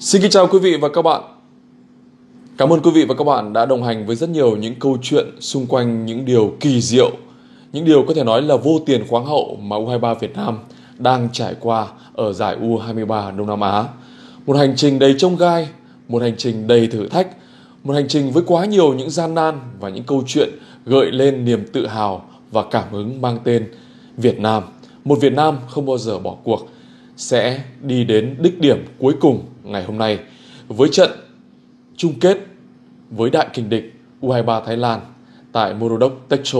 Xin kính chào quý vị và các bạn. Cảm ơn quý vị và các bạn đã đồng hành với rất nhiều những câu chuyện xung quanh những điều kỳ diệu, những điều có thể nói là vô tiền khoáng hậu mà U23 Việt Nam đang trải qua ở giải U23 Đông Nam Á. Một hành trình đầy trông gai, một hành trình đầy thử thách, một hành trình với quá nhiều những gian nan và những câu chuyện gợi lên niềm tự hào và cảm hứng mang tên Việt Nam. Một Việt Nam không bao giờ bỏ cuộc sẽ đi đến đích điểm cuối cùng ngày hôm nay với trận chung kết với đại kình địch U23 Thái Lan tại Morodok Texo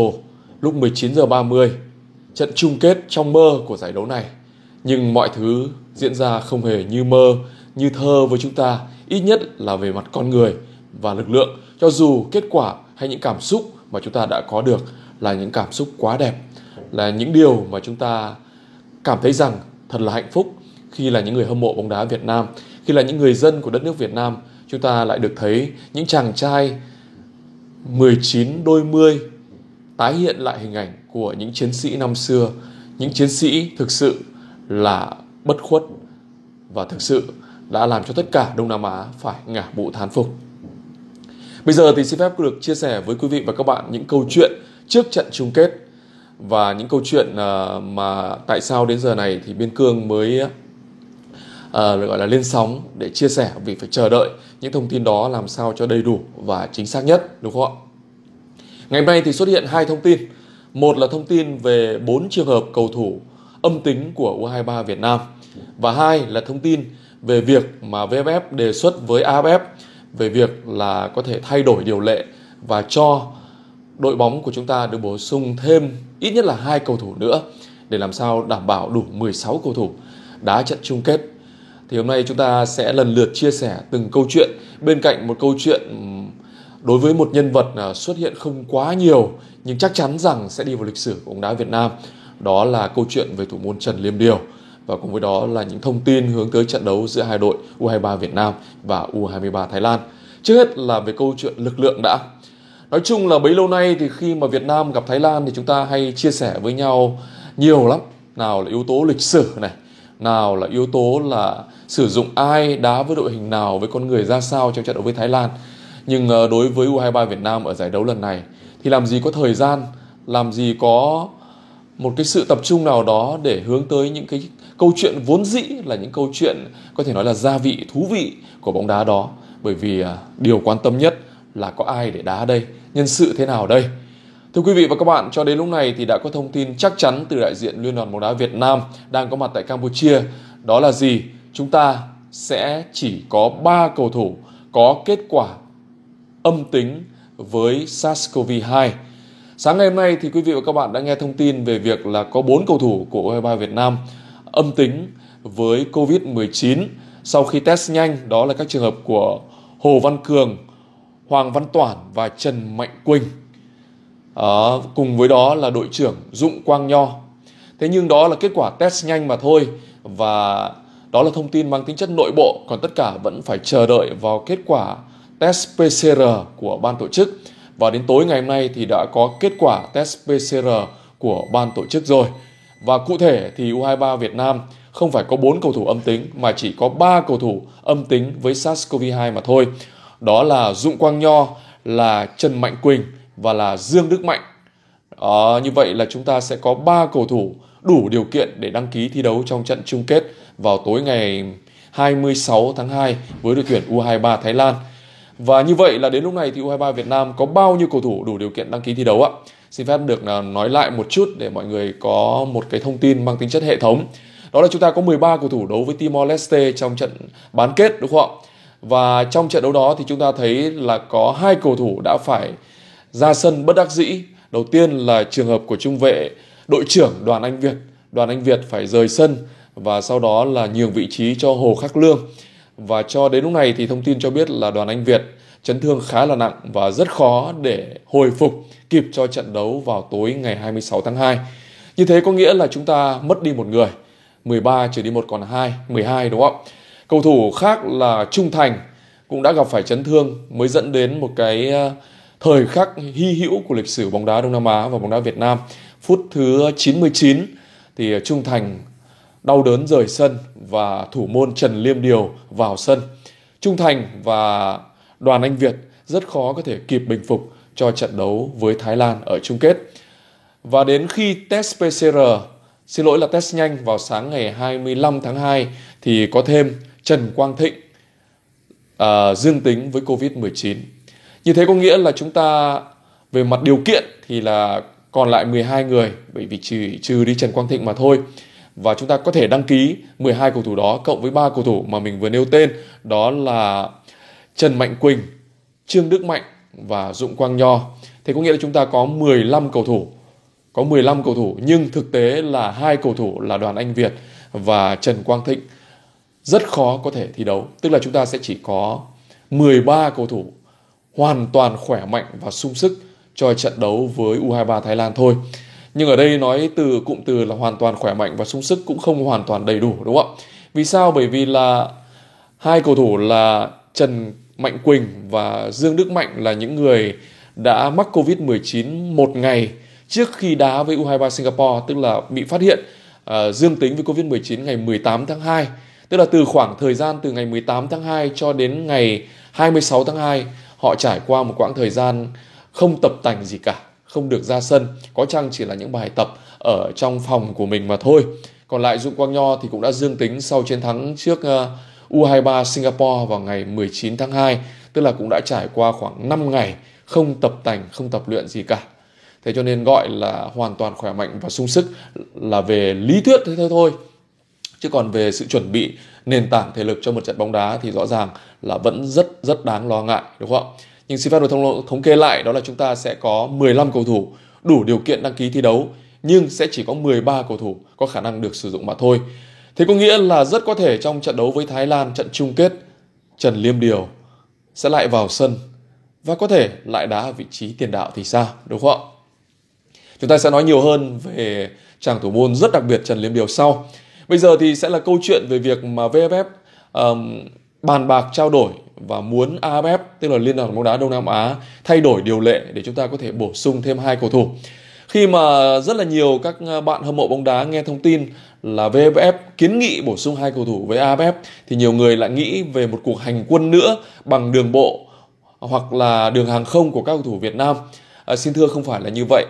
lúc 19 h 30 trận chung kết trong mơ của giải đấu này. Nhưng mọi thứ diễn ra không hề như mơ, như thơ với chúng ta, ít nhất là về mặt con người và lực lượng, cho dù kết quả hay những cảm xúc mà chúng ta đã có được là những cảm xúc quá đẹp, là những điều mà chúng ta cảm thấy rằng thật là hạnh phúc khi là những người hâm mộ bóng đá Việt Nam khi là những người dân của đất nước Việt Nam chúng ta lại được thấy những chàng trai 19 đôi mươi tái hiện lại hình ảnh của những chiến sĩ năm xưa, những chiến sĩ thực sự là bất khuất và thực sự đã làm cho tất cả Đông Nam Á phải ngả mũ thán phục. Bây giờ thì xin phép được chia sẻ với quý vị và các bạn những câu chuyện trước trận chung kết và những câu chuyện ờ, mà tại sao đến giờ này thì Biên Cương mới à, gọi là lên sóng để chia sẻ vì phải chờ đợi những thông tin đó làm sao cho đầy đủ và chính xác nhất đúng không ạ? Ngày hôm nay thì xuất hiện hai thông tin. Một là thông tin về bốn trường hợp cầu thủ âm tính của U23 Việt Nam và hai là thông tin về việc mà VFF đề xuất với AFF về việc là có thể thay đổi điều lệ và cho đội bóng của chúng ta được bổ sung thêm ít nhất là hai cầu thủ nữa để làm sao đảm bảo đủ 16 cầu thủ đá trận chung kết thì hôm nay chúng ta sẽ lần lượt chia sẻ từng câu chuyện bên cạnh một câu chuyện ừ, đối với một nhân vật à, xuất hiện không quá nhiều nhưng chắc chắn rằng sẽ đi vào lịch sử của bóng đá Việt Nam. Đó là câu chuyện về thủ môn Trần Liêm Điều và cùng với đó là những thông tin hướng tới trận đấu giữa hai đội U23 Việt Nam và U23 Thái Lan. Trước hết là về câu chuyện lực lượng đã. Nói chung là bấy lâu nay thì khi mà Việt Nam gặp Thái Lan thì chúng ta hay chia sẻ với nhau nhiều lắm. Nào là yếu tố lịch sử này, nào là yếu tố là sử dụng ai đá với đội hình nào với con người ra sao trong trận đấu với Thái Lan. Nhưng ờ, đối với U23 Việt Nam ở giải đấu lần này thì làm gì có thời gian, làm gì có một cái sự tập trung nào đó để hướng tới những cái câu chuyện vốn dĩ là những câu chuyện có thể nói là gia vị thú vị của bóng đá đó bởi vì à, điều quan tâm nhất là có ai để đá đây nhân sự thế nào đây Thưa quý vị và các bạn, cho đến lúc này thì đã có thông tin chắc chắn từ đại diện Liên đoàn bóng đá Việt Nam đang có mặt tại Campuchia. Đó là gì? Chúng ta sẽ chỉ có 3 cầu thủ có kết quả âm tính với SARS-CoV-2. Sáng ngày hôm nay thì quý vị và các bạn đã nghe thông tin về việc là có 4 cầu thủ của U23 Việt Nam âm tính với COVID-19 sau khi test nhanh, đó là các trường hợp của Hồ Văn Cường, Hoàng Văn Toản và Trần Mạnh Quỳnh à, cùng với đó là đội trưởng Dụng Quang Nho. Thế nhưng đó là kết quả test nhanh mà thôi và đó là thông tin mang tính chất nội bộ, còn tất cả vẫn phải chờ đợi vào kết quả test PCR của ban tổ chức. Và đến tối ngày hôm nay thì đã có kết quả test PCR của ban tổ chức rồi. Và cụ thể thì U23 Việt Nam không phải có 4 cầu thủ âm tính mà chỉ có 3 cầu thủ âm tính với SARS-CoV-2 mà thôi. Đó là Dụng Quang Nho, là Trần Mạnh Quỳnh và là Dương Đức Mạnh. À, như vậy là chúng ta sẽ có 3 cầu thủ đủ điều kiện để đăng ký thi đấu trong trận chung kết vào tối ngày 26 tháng 2 với đội tuyển U23 Thái Lan. Và như vậy là đến lúc này thì U23 Việt Nam có bao nhiêu cầu thủ đủ điều kiện đăng ký thi đấu ạ? Xin phép được à, nói lại một chút để mọi người có một cái thông tin mang tính chất hệ thống. Đó là chúng ta có 13 cầu thủ đấu với Timor Leste trong trận bán kết đúng không ạ? Và trong trận đấu đó thì chúng ta thấy là có hai cầu thủ đã phải ra sân bất đắc dĩ. Đầu tiên là trường hợp của trung vệ đội trưởng Đoàn Anh Việt. Đoàn Anh Việt phải rời sân và sau đó là nhường vị trí cho Hồ Khắc Lương. Và cho đến lúc này thì thông tin cho biết là Đoàn Anh Việt chấn thương khá là nặng và rất khó để hồi phục kịp cho trận đấu vào tối ngày 26 tháng 2. Như thế có nghĩa là chúng ta mất đi một người, 13 trừ đi một còn 2, 12 đúng không Cầu thủ khác là Trung Thành cũng đã gặp phải chấn thương mới dẫn đến một cái thời khắc hy hữu của lịch sử bóng đá Đông Nam Á và bóng đá Việt Nam. Phút thứ 99 thì Trung Thành đau đớn rời sân và thủ môn Trần Liêm Điều vào sân. Trung Thành và đoàn Anh Việt rất khó có thể kịp bình phục cho trận đấu với Thái Lan ở chung kết. Và đến khi test PCR, xin lỗi là test nhanh vào sáng ngày 25 tháng 2 thì có thêm Trần Quang Thịnh à, dương tính với COVID-19. Như thế có nghĩa là chúng ta về mặt điều kiện thì là còn lại 12 người bởi vì chỉ trừ đi Trần Quang Thịnh mà thôi. Và chúng ta có thể đăng ký 12 cầu thủ đó cộng với ba cầu thủ mà mình vừa nêu tên đó là Trần Mạnh Quỳnh, Trương Đức Mạnh và Dũng Quang Nho. Thế có nghĩa là chúng ta có 15 cầu thủ. Có 15 cầu thủ nhưng thực tế là hai cầu thủ là Đoàn Anh Việt và Trần Quang Thịnh rất khó có thể thi đấu. Tức là chúng ta sẽ chỉ có 13 cầu thủ hoàn toàn khỏe mạnh và sung sức cho trận đấu với U23 Thái Lan thôi. Nhưng ở đây nói từ cụm từ là hoàn toàn khỏe mạnh và sung sức cũng không hoàn toàn đầy đủ đúng không ạ? Vì sao? Bởi vì là hai cầu thủ là Trần Mạnh Quỳnh và Dương Đức Mạnh là những người đã mắc Covid-19 một ngày trước khi đá với U23 Singapore, tức là bị phát hiện uh, dương tính với Covid-19 ngày 18 tháng 2. Tức là từ khoảng thời gian từ ngày 18 tháng 2 cho đến ngày 26 tháng 2 họ trải qua một quãng thời gian không tập tành gì cả không được ra sân có chăng chỉ là những bài tập ở trong phòng của mình mà thôi còn lại Dũng Quang Nho thì cũng đã dương tính sau chiến thắng trước ờ, U23 Singapore vào ngày 19 tháng 2 tức là cũng đã trải qua khoảng 5 ngày không tập tành không tập luyện gì cả thế cho nên gọi là hoàn toàn khỏe mạnh và sung sức là về lý thuyết thế thôi thôi chứ còn về sự chuẩn bị nền tảng thể lực cho một trận bóng đá thì rõ ràng là vẫn rất rất đáng lo ngại đúng không ạ? Nhưng xin phép được thông, thống kê lại đó là chúng ta sẽ có 15 cầu thủ đủ điều kiện đăng ký thi đấu nhưng sẽ chỉ có 13 cầu thủ có khả năng được sử dụng mà thôi. Thế có nghĩa là rất có thể trong trận đấu với Thái Lan trận chung kết, Trần Liêm Điều sẽ lại vào sân và có thể lại đá ở vị trí tiền đạo thì sao, đúng không ạ? Chúng ta sẽ nói nhiều hơn về chàng thủ môn rất đặc biệt Trần Liêm Điều sau. Bây giờ thì sẽ là câu chuyện về việc mà VFF um, bàn bạc trao đổi và muốn AFF tức là Liên đoàn bóng đá Đông Nam Á thay đổi điều lệ để chúng ta có thể bổ sung thêm hai cầu thủ. Khi mà rất là nhiều các ờ, bạn hâm mộ bóng đá nghe thông tin là VFF kiến nghị bổ sung hai cầu thủ với AFF thì nhiều người lại nghĩ về một cuộc hành quân nữa bằng đường bộ hoặc là đường hàng không của các cầu thủ Việt Nam. À, xin thưa không phải là như vậy.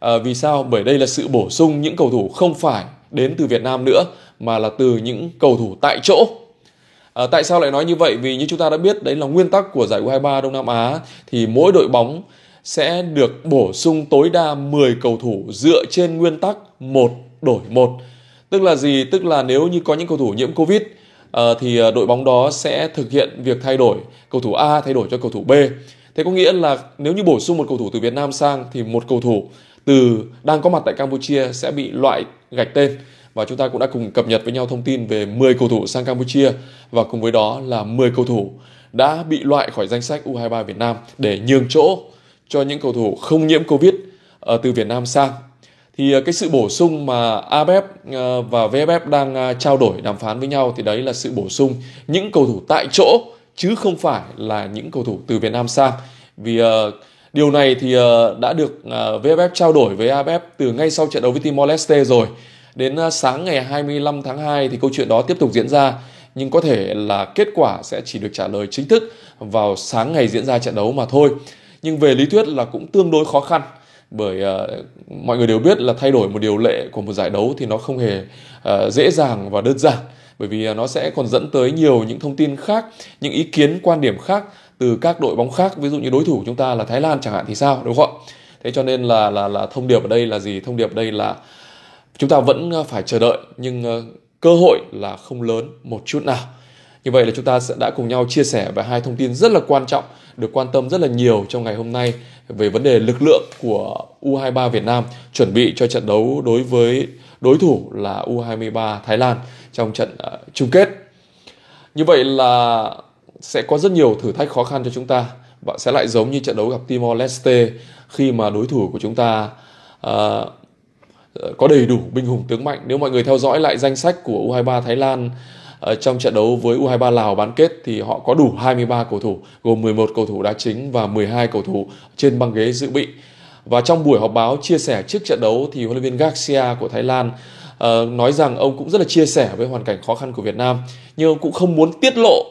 À, vì sao? Bởi đây là sự bổ sung những cầu thủ không phải đến từ Việt Nam nữa mà là từ những cầu thủ tại chỗ À, tại sao lại nói như vậy? Vì như chúng ta đã biết đấy là nguyên tắc của giải U23 Đông Nam Á thì mỗi đội bóng sẽ được bổ sung tối đa 10 cầu thủ dựa trên nguyên tắc một đổi một. Tức là gì? Tức là nếu như có những cầu thủ nhiễm Covid à, thì à, đội bóng đó sẽ thực hiện việc thay đổi cầu thủ A thay đổi cho cầu thủ B. Thế có nghĩa là nếu như bổ sung một cầu thủ từ Việt Nam sang thì một cầu thủ từ đang có mặt tại Campuchia sẽ bị loại gạch tên và chúng ta cũng đã cùng cập nhật với nhau thông tin về 10 cầu thủ sang Campuchia và cùng với đó là 10 cầu thủ đã bị loại khỏi danh sách U23 Việt Nam để nhường chỗ cho những cầu thủ không nhiễm Covid ờ, từ Việt Nam sang. Thì ờ, cái sự bổ sung mà AFF ờ, và VFF đang trao đổi đàm phán với nhau thì đấy là sự bổ sung những cầu thủ tại chỗ chứ không phải là những cầu thủ từ Việt Nam sang. Vì Điều này thì ờ, đã được ờ, VFF trao đổi với AFF từ ngay sau trận đấu với Timor Leste rồi. Đến ờ, sáng ngày 25 tháng 2 thì câu chuyện đó tiếp tục diễn ra nhưng có thể là kết quả sẽ chỉ được trả lời chính thức vào sáng ngày diễn ra trận đấu mà thôi. Nhưng về lý thuyết là cũng tương đối khó khăn bởi uh, mọi người đều biết là thay đổi một điều lệ của một giải đấu thì nó không hề uh, dễ dàng và đơn giản bởi vì nó sẽ còn dẫn tới nhiều những thông tin khác, những ý kiến quan điểm khác từ các đội bóng khác ví dụ như đối thủ của chúng ta là Thái Lan chẳng hạn thì sao đúng không ạ thế cho nên là là là thông điệp ở đây là gì thông điệp ở đây là chúng ta vẫn ờ, phải chờ đợi nhưng ờ, cơ hội là không lớn một chút nào như vậy là chúng ta sẽ đã cùng nhau chia sẻ về hai thông tin rất là quan trọng được quan tâm rất là nhiều trong ngày hôm nay về vấn đề lực lượng của U23 Việt Nam chuẩn bị cho trận đấu đối với đối thủ là U23 Thái Lan trong trận ờ, chung kết. Như vậy là sẽ có rất nhiều thử thách khó khăn cho chúng ta và sẽ lại giống như trận đấu gặp Timor Leste khi mà đối thủ của chúng ta uh, có đầy đủ binh hùng tướng mạnh. Nếu mọi người theo dõi lại danh sách của U23 Thái Lan uh, trong trận đấu với U23 Lào bán kết thì họ có đủ 23 cầu thủ, gồm 11 cầu thủ đá chính và 12 cầu thủ trên băng ghế dự bị. Và trong buổi họp báo chia sẻ trước trận đấu thì huấn luyện viên Garcia của Thái Lan uh, nói rằng ông cũng rất là chia sẻ với hoàn cảnh khó khăn của Việt Nam, nhưng ông cũng không muốn tiết lộ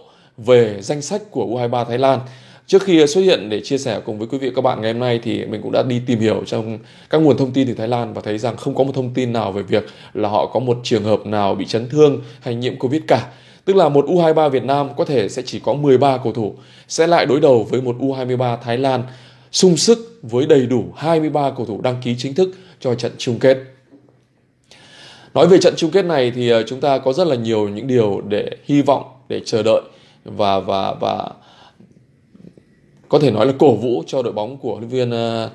về danh sách của U23 Thái Lan. Trước khi xuất hiện để chia sẻ cùng với quý vị các bạn ngày hôm nay thì mình cũng đã đi tìm hiểu trong các nguồn thông tin từ Thái Lan và thấy rằng không có một thông tin nào về việc là họ có một trường hợp nào bị chấn thương hay nhiễm Covid cả. Tức là một U23 Việt Nam có thể sẽ chỉ có 13 cầu thủ sẽ lại đối đầu với một U23 Thái Lan sung sức với đầy đủ 23 cầu thủ đăng ký chính thức cho trận chung kết. Nói về trận chung kết này thì ờ, chúng ta có rất là nhiều những điều để hy vọng, để chờ đợi và và và có thể nói là cổ vũ cho đội bóng của huấn viên ờ,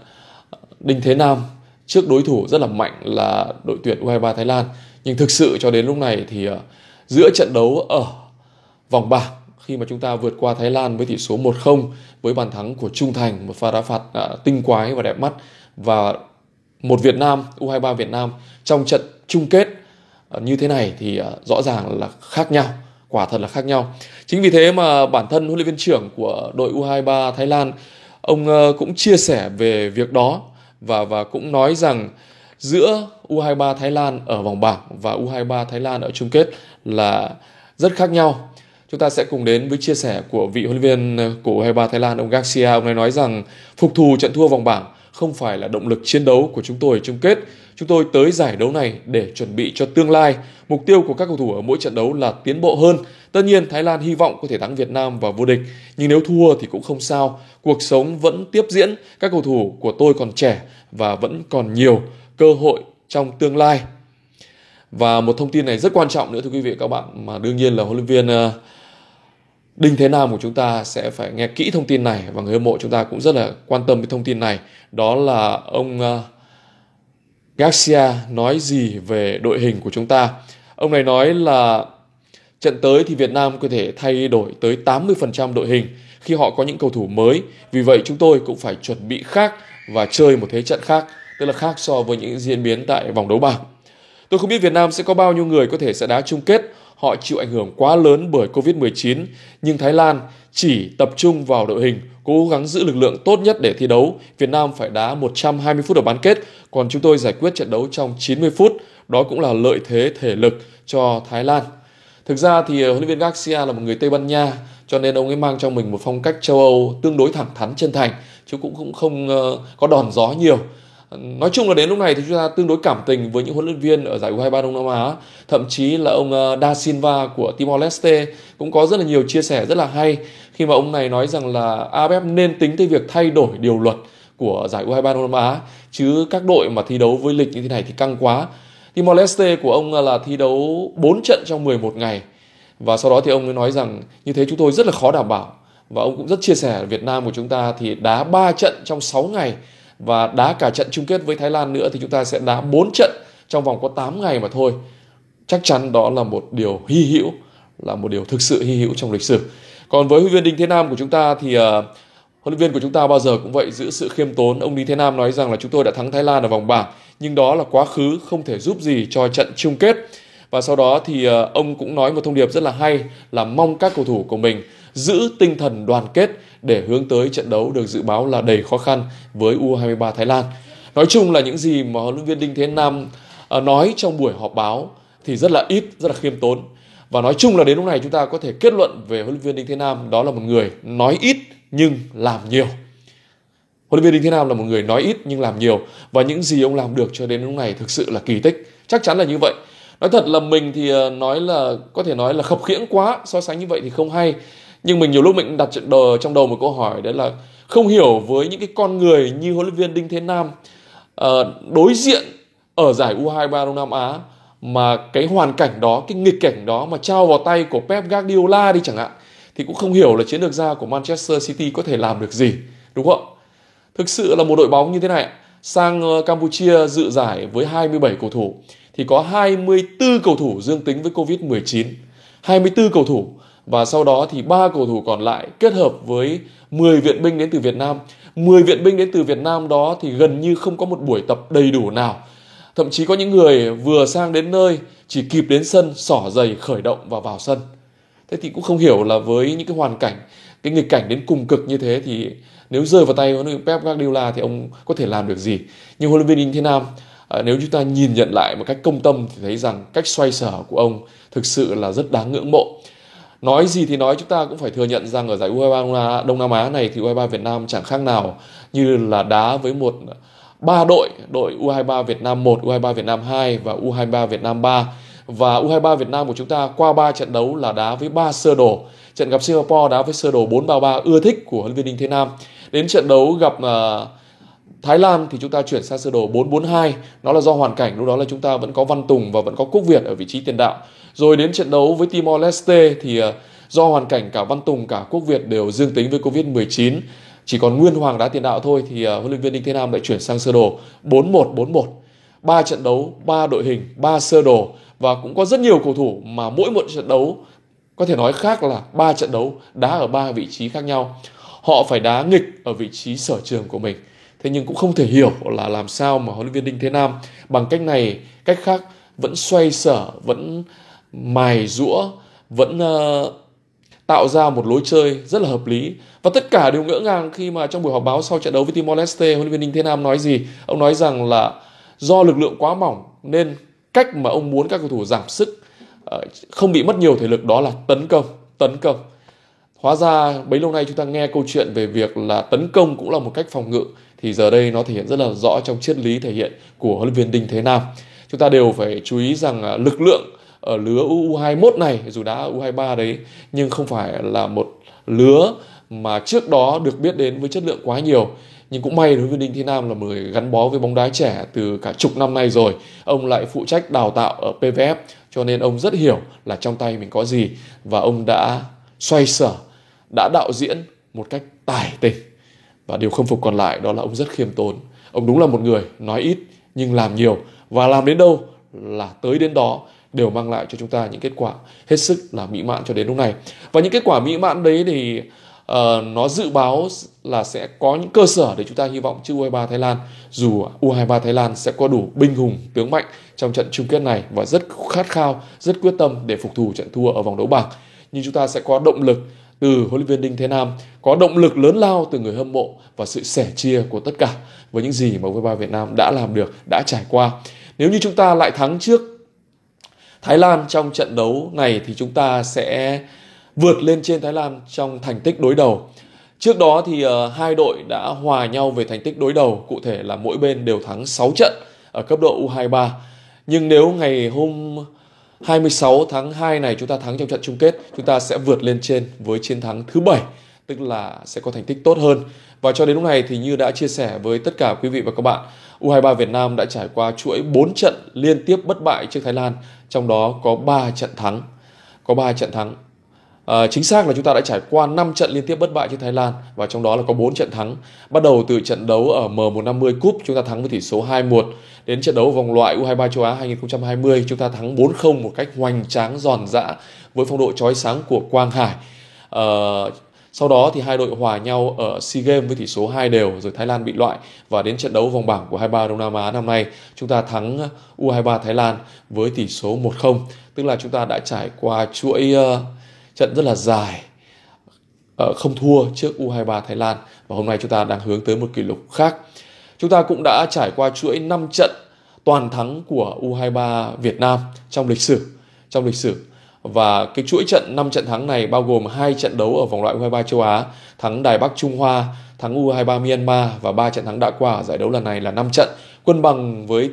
Đinh Thế Nam trước đối thủ rất là mạnh là đội tuyển U23 Thái Lan. Nhưng thực sự cho đến lúc này thì ờ, giữa trận đấu ở vòng bảng khi mà chúng ta vượt qua Thái Lan với tỷ số 1-0 với bàn thắng của Trung Thành một pha đá phạt ờ, tinh quái và đẹp mắt và một Việt Nam U23 Việt Nam trong trận chung kết như thế này thì rõ ràng là khác nhau quả thật là khác nhau. Chính vì thế mà bản thân huấn luyện viên trưởng của đội U23 Thái Lan ông ờ, cũng chia sẻ về việc đó và và cũng nói rằng giữa U23 Thái Lan ở vòng bảng và U23 Thái Lan ở chung kết là rất khác nhau. Chúng ta sẽ cùng đến với chia sẻ của vị huấn luyện viên của U23 Thái Lan ông Garcia. Ông ấy nói rằng phục thù trận thua vòng bảng không phải là động lực chiến đấu của chúng tôi chung kết Chúng tôi tới giải đấu này để chuẩn bị cho tương lai. Mục tiêu của các cầu thủ ở mỗi trận đấu là tiến bộ hơn. Tất nhiên Thái Lan hy vọng có thể thắng Việt Nam và vô địch, nhưng nếu thua thì cũng không sao. Cuộc sống vẫn tiếp diễn, các cầu thủ của tôi còn trẻ và vẫn còn nhiều cơ hội trong tương lai. Và một thông tin này rất quan trọng nữa thưa quý vị và các bạn mà đương nhiên là huấn luyện viên ờ, Đinh Thế Nam của chúng ta sẽ phải nghe kỹ thông tin này và người hâm mộ chúng ta cũng rất là quan tâm với thông tin này. Đó là ông ờ, Garcia nói gì về đội hình của chúng ta. Ông này nói là trận tới thì Việt Nam có thể thay đổi tới 80% đội hình khi họ có những cầu thủ mới. Vì vậy chúng tôi cũng phải chuẩn bị khác và chơi một thế trận khác, tức là khác so với những diễn biến tại vòng đấu bảng. Tôi không biết Việt Nam sẽ có bao nhiêu người có thể sẽ đá chung kết họ chịu ảnh hưởng quá lớn bởi Covid-19, nhưng Thái Lan chỉ tập trung vào đội hình, cố gắng giữ lực lượng tốt nhất để thi đấu. Việt Nam phải đá 120 phút ở bán kết, còn chúng tôi giải quyết trận đấu trong 90 phút. Đó cũng là lợi thế thể lực cho Thái Lan. Thực ra thì ờ, huấn luyện viên Garcia là một người Tây Ban Nha, cho nên ông ấy mang trong mình một phong cách châu Âu tương đối thẳng thắn chân thành, chứ cũng cũng không ờ, có đòn gió nhiều nói chung là đến lúc này thì chúng ta tương đối cảm tình với những huấn luyện viên ở giải U23 Đông Nam Á, thậm chí là ông ờ, Da Silva của Timor Leste cũng có rất là nhiều chia sẻ rất là hay khi mà ông này nói rằng là AFF nên tính tới việc thay đổi điều luật của giải U23 Đông Nam Á chứ các đội mà thi đấu với lịch như thế này thì căng quá. Timor Leste của ông ờ, là thi đấu 4 trận trong 11 ngày và sau đó thì ông ấy nói rằng như thế chúng tôi rất là khó đảm bảo và ông cũng rất chia sẻ Việt Nam của chúng ta thì đá 3 trận trong 6 ngày và đá cả trận chung kết với Thái Lan nữa thì chúng ta sẽ đá 4 trận trong vòng có 8 ngày mà thôi. Chắc chắn đó là một điều hy hữu, là một điều thực sự hy hữu trong lịch sử. Còn với huấn luyện viên Đinh Thế Nam của chúng ta thì ờ, huấn luyện viên của chúng ta bao giờ cũng vậy giữ sự khiêm tốn. Ông Đinh Thế Nam nói rằng là chúng tôi đã thắng Thái Lan ở vòng bảng, nhưng đó là quá khứ không thể giúp gì cho trận chung kết. Và sau đó thì ờ, ông cũng nói một thông điệp rất là hay là mong các cầu thủ của mình giữ tinh thần đoàn kết để hướng tới trận đấu được dự báo là đầy khó khăn với U23 Thái Lan. Nói chung là những gì mà huấn luyện viên Đinh Thế Nam ờ, nói trong buổi họp báo thì rất là ít, rất là khiêm tốn. Và nói chung là đến lúc này chúng ta có thể kết luận về huấn luyện viên Đinh Thế Nam đó là một người nói ít nhưng làm nhiều. Huấn luyện viên Đinh Thế Nam là một người nói ít nhưng làm nhiều và những gì ông làm được cho đến lúc này thực sự là kỳ tích. Chắc chắn là như vậy. Nói thật là mình thì ờ, nói là có thể nói là khập khiễng quá, so sánh như vậy thì không hay nhưng mình nhiều lúc mình đặt đờ trong đầu một câu hỏi đấy là không hiểu với những cái con người như huấn luyện viên Đinh Thế Nam ờ, đối diện ở giải U23 Đông Nam Á mà cái hoàn cảnh đó, cái nghịch cảnh đó mà trao vào tay của Pep Guardiola đi chẳng hạn thì cũng không hiểu là chiến lược gia của Manchester City có thể làm được gì, đúng không? Thực sự là một đội bóng như thế này sang ờ, Campuchia dự giải với 27 cầu thủ thì có 24 cầu thủ dương tính với Covid-19. 24 cầu thủ và sau đó thì ba cầu thủ còn lại kết hợp với 10 viện binh đến từ Việt Nam. 10 viện binh đến từ Việt Nam đó thì gần như không có một buổi tập đầy đủ nào. Thậm chí có những người vừa sang đến nơi chỉ kịp đến sân xỏ giày khởi động và vào sân. Thế thì cũng không hiểu là với những cái hoàn cảnh, cái nghịch cảnh đến cùng cực như thế thì nếu rơi vào tay huấn luyện Pep Guardiola thì ông có thể làm được gì. Nhưng huấn luyện viên Thế Nam à, nếu chúng ta nhìn nhận lại một cách công tâm thì thấy rằng cách xoay sở của ông thực sự là rất đáng ngưỡng mộ nói gì thì nói chúng ta cũng phải thừa nhận rằng ở giải U23 Đông Nam Á này thì U23 Việt Nam chẳng khác nào như là đá với một ba đội, đội U23 Việt Nam 1, U23 Việt Nam 2 và U23 Việt Nam 3. Và U23 Việt Nam của chúng ta qua 3 trận đấu là đá với 3 sơ đồ. Trận gặp Singapore đá với sơ đồ 4-3-3 ưa thích của huấn luyện viên Đinh Thế Nam. Đến trận đấu gặp uh, Thái Lan thì chúng ta chuyển sang sơ đồ 442, nó là do hoàn cảnh lúc đó là chúng ta vẫn có Văn Tùng và vẫn có Quốc Việt ở vị trí tiền đạo. Rồi đến trận đấu với Timor Leste thì ờ, do hoàn cảnh cả Văn Tùng cả Quốc Việt đều dương tính với Covid-19, chỉ còn Nguyên Hoàng đá tiền đạo thôi thì ờ, huấn luyện viên Đinh Thế Nam lại chuyển sang sơ đồ 4141. Ba trận đấu, ba đội hình, ba sơ đồ và cũng có rất nhiều cầu thủ mà mỗi một trận đấu có thể nói khác là ba trận đấu đá ở ba vị trí khác nhau. Họ phải đá nghịch ở vị trí sở trường của mình thế nhưng cũng không thể hiểu là làm sao mà huấn luyện viên Đinh Thế Nam bằng cách này cách khác vẫn xoay sở vẫn mài rũa vẫn uh, tạo ra một lối chơi rất là hợp lý và tất cả đều ngỡ ngàng khi mà trong buổi họp báo sau trận đấu với Timor Leste huấn luyện viên Đinh Thế Nam nói gì ông nói rằng là do lực lượng quá mỏng nên cách mà ông muốn các cầu thủ giảm sức ờ, không bị mất nhiều thể lực đó là tấn công tấn công hóa ra bấy lâu nay chúng ta nghe câu chuyện về việc là tấn công cũng là một cách phòng ngự thì giờ đây nó thể hiện rất là rõ trong triết lý thể hiện của huấn luyện viên Đinh Thế Nam. Chúng ta đều phải chú ý rằng à, lực lượng ở lứa U21 này dù đã U23 đấy nhưng không phải là một lứa mà trước đó được biết đến với chất lượng quá nhiều nhưng cũng may đối với Đinh Thế Nam là người gắn bó với bóng đá trẻ từ cả chục năm nay rồi ông lại phụ trách đào tạo ở PVF cho nên ông rất hiểu là trong tay mình có gì và ông đã xoay sở đã đạo diễn một cách tài tình và điều không phục còn lại đó là ông rất khiêm tốn. Ông đúng là một người nói ít nhưng làm nhiều và làm đến đâu là tới đến đó đều mang lại cho chúng ta những kết quả hết sức là mỹ mãn cho đến lúc này. Và những kết quả mỹ mãn đấy thì uh, nó dự báo là sẽ có những cơ sở để chúng ta hy vọng trước U23 Thái Lan dù U23 Thái Lan sẽ có đủ binh hùng tướng mạnh trong trận chung kết này và rất khát khao, rất quyết tâm để phục thù trận thua ở vòng đấu bảng. Nhưng chúng ta sẽ có động lực từ huấn luyện viên Đinh Thế Nam có động lực lớn lao từ người hâm mộ và sự sẻ chia của tất cả với những gì mà U23 Việt Nam đã làm được, đã trải qua. Nếu như chúng ta lại thắng trước Thái Lan trong trận đấu này thì chúng ta sẽ vượt lên trên Thái Lan trong thành tích đối đầu. Trước đó thì uh, hai đội đã hòa nhau về thành tích đối đầu, cụ thể là mỗi bên đều thắng 6 trận ở cấp độ U23. Nhưng nếu ngày hôm 26 tháng 2 này chúng ta thắng trong trận chung kết, chúng ta sẽ vượt lên trên với chiến thắng thứ bảy tức là sẽ có thành tích tốt hơn. Và cho đến lúc này thì như đã chia sẻ với tất cả quý vị và các bạn, U23 Việt Nam đã trải qua chuỗi 4 trận liên tiếp bất bại trước Thái Lan, trong đó có 3 trận thắng. Có 3 trận thắng À, chính xác là chúng ta đã trải qua 5 trận liên tiếp bất bại trên Thái Lan và trong đó là có 4 trận thắng. Bắt đầu từ trận đấu ở M150 Cup chúng ta thắng với tỷ số 2-1 đến trận đấu vòng loại U23 châu Á 2020 chúng ta thắng 4-0 một cách hoành tráng giòn giã dạ với phong độ chói sáng của Quang Hải. À, sau đó thì hai đội hòa nhau ở SEA Games với tỷ số 2 đều rồi Thái Lan bị loại và đến trận đấu vòng bảng của 23 Đông Nam Á năm nay chúng ta thắng U23 Thái Lan với tỷ số 1-0, tức là chúng ta đã trải qua chuỗi uh, trận rất là dài ờ, không thua trước U23 Thái Lan và hôm nay chúng ta đang hướng tới một kỷ lục khác. Chúng ta cũng đã trải qua chuỗi 5 trận toàn thắng của U23 Việt Nam trong lịch sử, trong lịch sử. Và cái chuỗi trận 5 trận thắng này bao gồm hai trận đấu ở vòng loại U23 châu Á, thắng Đài Bắc Trung Hoa, thắng U23 Myanmar và ba trận thắng đã qua ở giải đấu lần này là 5 trận, quân bằng với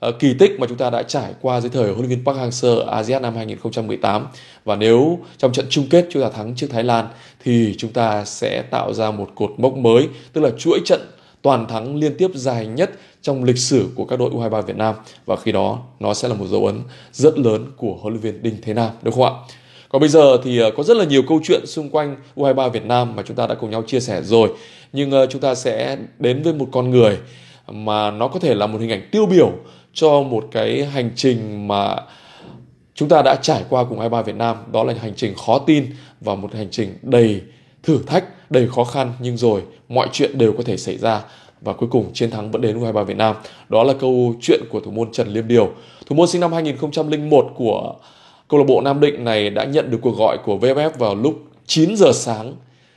Ờ, kỳ tích mà chúng ta đã trải qua dưới thời huấn luyện viên Park Hang-seo ASEAN năm 2018 và nếu trong trận chung kết chúng ta thắng trước Thái Lan thì chúng ta sẽ tạo ra một cột mốc mới, tức là chuỗi trận toàn thắng liên tiếp dài nhất trong lịch sử của các đội U23 Việt Nam và khi đó nó sẽ là một dấu ấn rất lớn của huấn luyện viên Đinh Thế Nam đúng không ạ? Còn bây giờ thì ờ, có rất là nhiều câu chuyện xung quanh U23 Việt Nam mà chúng ta đã cùng nhau chia sẻ rồi. Nhưng ờ, chúng ta sẽ đến với một con người mà nó có thể là một hình ảnh tiêu biểu cho một cái hành trình mà chúng ta đã trải qua cùng i3 Việt Nam đó là hành trình khó tin và một hành trình đầy thử thách đầy khó khăn nhưng rồi mọi chuyện đều có thể xảy ra và cuối cùng chiến thắng vẫn đến với U23 Việt Nam. Đó là câu chuyện của thủ môn Trần Liêm Điều. Thủ môn sinh năm 2001 của câu lạc bộ Nam Định này đã nhận được cuộc gọi của VFF vào lúc 9 giờ sáng.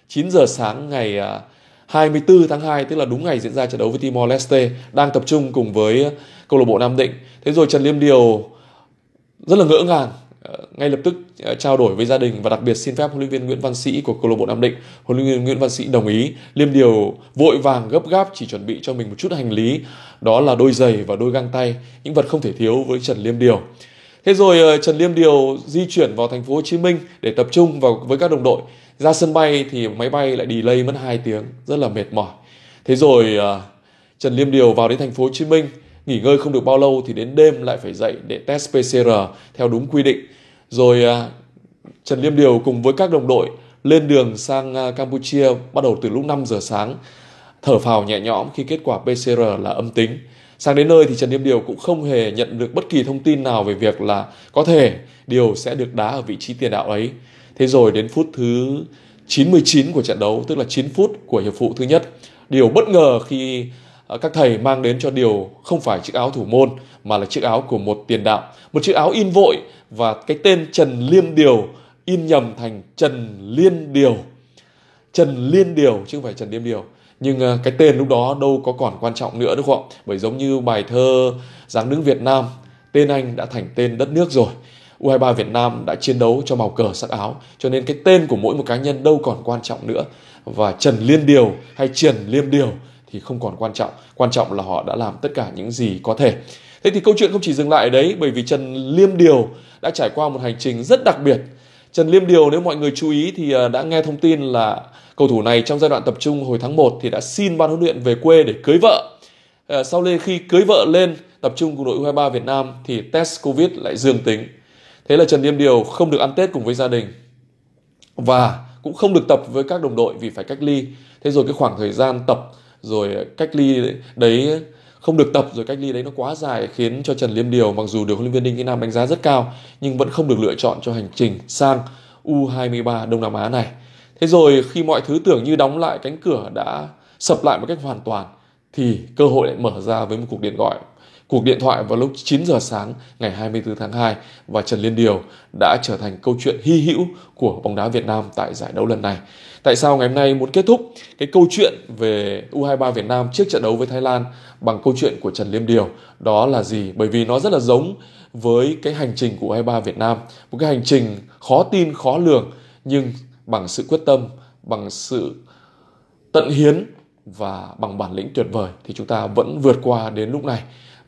9 giờ sáng ngày 24 à, tháng 2 tức là đúng ngày diễn ra trận đấu với Timor Leste đang tập trung cùng với câu lạc bộ Nam Định. Thế rồi Trần Liêm Điều rất là ngỡ ngàng ờ, ngay lập tức ờ, trao đổi với gia đình và đặc biệt xin phép huấn luyện viên Nguyễn Văn Sĩ của câu lạc bộ Nam Định. Huấn luyện viên Nguyễn Văn Sĩ đồng ý. Liêm Điều vội vàng gấp gáp chỉ chuẩn bị cho mình một chút hành lý, đó là đôi giày và đôi găng tay, những vật không thể thiếu với Trần Liêm Điều. Thế rồi ờ, Trần Liêm Điều di chuyển vào thành phố Hồ Chí Minh để tập trung vào với các đồng đội. Ra sân bay thì máy bay lại delay mất 2 tiếng, rất là mệt mỏi. Thế rồi Trần Liêm Điều vào đến thành phố Hồ Chí Minh nghỉ ngơi không được bao lâu thì đến đêm lại phải dậy để test PCR theo đúng quy định. Rồi à, Trần Liêm Điều cùng với các đồng đội lên đường sang à, Campuchia bắt đầu từ lúc 5 giờ sáng, thở phào nhẹ nhõm khi kết quả PCR là âm tính. Sang đến nơi thì Trần Liêm Điều cũng không hề nhận được bất kỳ thông tin nào về việc là có thể Điều sẽ được đá ở vị trí tiền đạo ấy. Thế rồi đến phút thứ 99 của trận đấu, tức là 9 phút của hiệp phụ thứ nhất, Điều bất ngờ khi Ờ, các thầy mang đến cho điều không phải chiếc áo thủ môn mà là chiếc áo của một tiền đạo, một chiếc áo in vội và cái tên Trần Liêm Điều in nhầm thành Trần Liên Điều. Trần Liên Điều chứ không phải Trần Liêm Điều. Nhưng ờ, cái tên lúc đó đâu có còn quan trọng nữa đúng không Bởi giống như bài thơ Giáng đứng Việt Nam, tên anh đã thành tên đất nước rồi. U23 Việt Nam đã chiến đấu cho màu cờ sắc áo, cho nên cái tên của mỗi một cá nhân đâu còn quan trọng nữa. Và Trần Liên Điều hay Trần Liêm Điều thì không còn quan trọng quan trọng là họ đã làm tất cả những gì có thể thế thì câu chuyện không chỉ dừng lại ở đấy bởi vì trần liêm điều đã trải qua một hành trình rất đặc biệt Trần Liêm Điều nếu mọi người chú ý thì ờ, đã nghe thông tin là cầu thủ này trong giai đoạn tập trung hồi tháng 1 thì đã xin ban huấn luyện về quê để cưới vợ. Ờ, sau lên khi cưới vợ lên tập trung của đội U23 Việt Nam thì test Covid lại dương tính. Thế là Trần Liêm Điều không được ăn Tết cùng với gia đình và cũng không được tập với các đồng đội vì phải cách ly. Thế rồi cái khoảng thời gian tập rồi ờ, cách ly đấy không được tập rồi cách ly đấy nó quá dài khiến cho Trần Liêm Điều mặc dù được huấn luyện viên Đinh Kỹ Nam đánh giá rất cao nhưng vẫn không được lựa chọn cho hành trình sang U23 Đông Nam Á này. Thế rồi khi mọi thứ tưởng như đóng lại cánh cửa đã sập lại một cách hoàn toàn thì cơ hội lại mở ra với một cuộc điện gọi Cuộc điện thoại vào lúc 9 giờ sáng ngày 24 tháng 2 và Trần Liên Điều đã trở thành câu chuyện hy hữu của bóng đá Việt Nam tại giải đấu lần này. Tại sao ngày hôm nay muốn kết thúc cái câu chuyện về U23 Việt Nam trước trận đấu với Thái Lan bằng câu chuyện của Trần Liêm Điều đó là gì? Bởi vì nó rất là giống với cái hành trình của U23 Việt Nam, một cái hành trình khó tin, khó lường nhưng bằng sự quyết tâm, bằng sự tận hiến và bằng bản lĩnh tuyệt vời thì chúng ta vẫn vượt qua đến lúc này.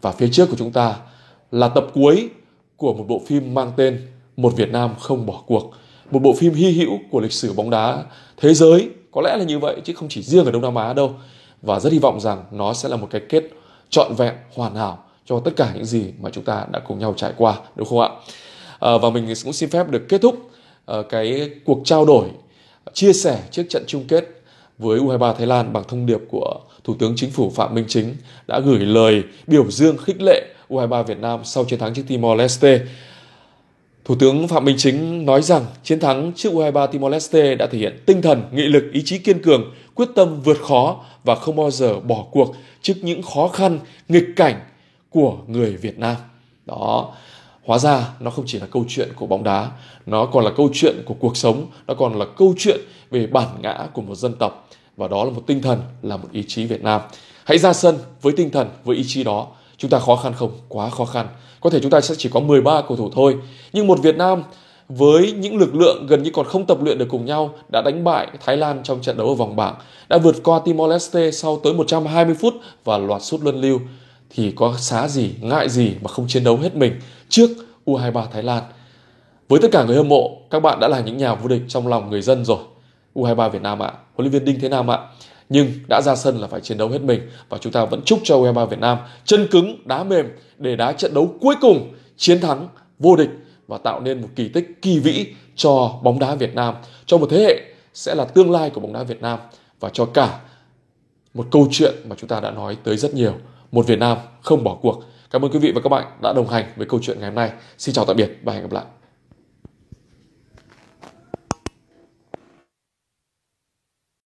Và phía trước của chúng ta là tập cuối của một bộ phim mang tên Một Việt Nam không bỏ cuộc. Một bộ phim hy hữu của lịch sử bóng đá thế giới. Có lẽ là như vậy chứ không chỉ riêng ở Đông Nam Á đâu. Và rất hy vọng rằng nó sẽ là một cái kết trọn vẹn, hoàn hảo cho tất cả những gì mà chúng ta đã cùng nhau trải qua đúng không ạ? À, và mình cũng xin phép được kết thúc uh, cái cuộc trao đổi chia sẻ trước trận chung kết với U23 Thái Lan bằng thông điệp của Thủ tướng Chính phủ Phạm Minh Chính đã gửi lời biểu dương khích lệ U23 Việt Nam sau chiến thắng trước Timor Leste. Thủ tướng Phạm Minh Chính nói rằng chiến thắng trước U23 Timor Leste đã thể hiện tinh thần, nghị lực, ý chí kiên cường, quyết tâm vượt khó và không bao giờ bỏ cuộc trước những khó khăn, nghịch cảnh của người Việt Nam. Đó, hóa ra nó không chỉ là câu chuyện của bóng đá nó còn là câu chuyện của cuộc sống nó còn là câu chuyện về bản ngã của một dân tộc và đó là một tinh thần là một ý chí việt nam hãy ra sân với tinh thần với ý chí đó chúng ta khó khăn không quá khó khăn có thể chúng ta sẽ chỉ có 13 cầu thủ thôi nhưng một việt nam với những lực lượng gần như còn không tập luyện được cùng nhau đã đánh bại Thái Lan trong trận đấu ở vòng bảng, đã vượt qua Timor Leste sau tới 120 phút và loạt sút luân lưu thì có xá gì, ngại gì mà không chiến đấu hết mình trước U23 Thái Lan. Với tất cả người hâm mộ, các bạn đã là những nhà vô địch trong lòng người dân rồi. U23 Việt Nam ạ, à, huấn luyện viên Đinh Thế Nam ạ. À. Nhưng đã ra sân là phải chiến đấu hết mình và chúng ta vẫn chúc cho U23 Việt Nam chân cứng, đá mềm để đá trận đấu cuối cùng chiến thắng vô địch và tạo nên một kỳ tích kỳ vĩ cho bóng đá Việt Nam, cho một thế hệ sẽ là tương lai của bóng đá Việt Nam và cho cả một câu chuyện mà chúng ta đã nói tới rất nhiều một Việt Nam không bỏ cuộc. Cảm ơn quý vị và các bạn đã đồng hành với câu chuyện ngày hôm nay. Xin chào tạm biệt và hẹn gặp lại.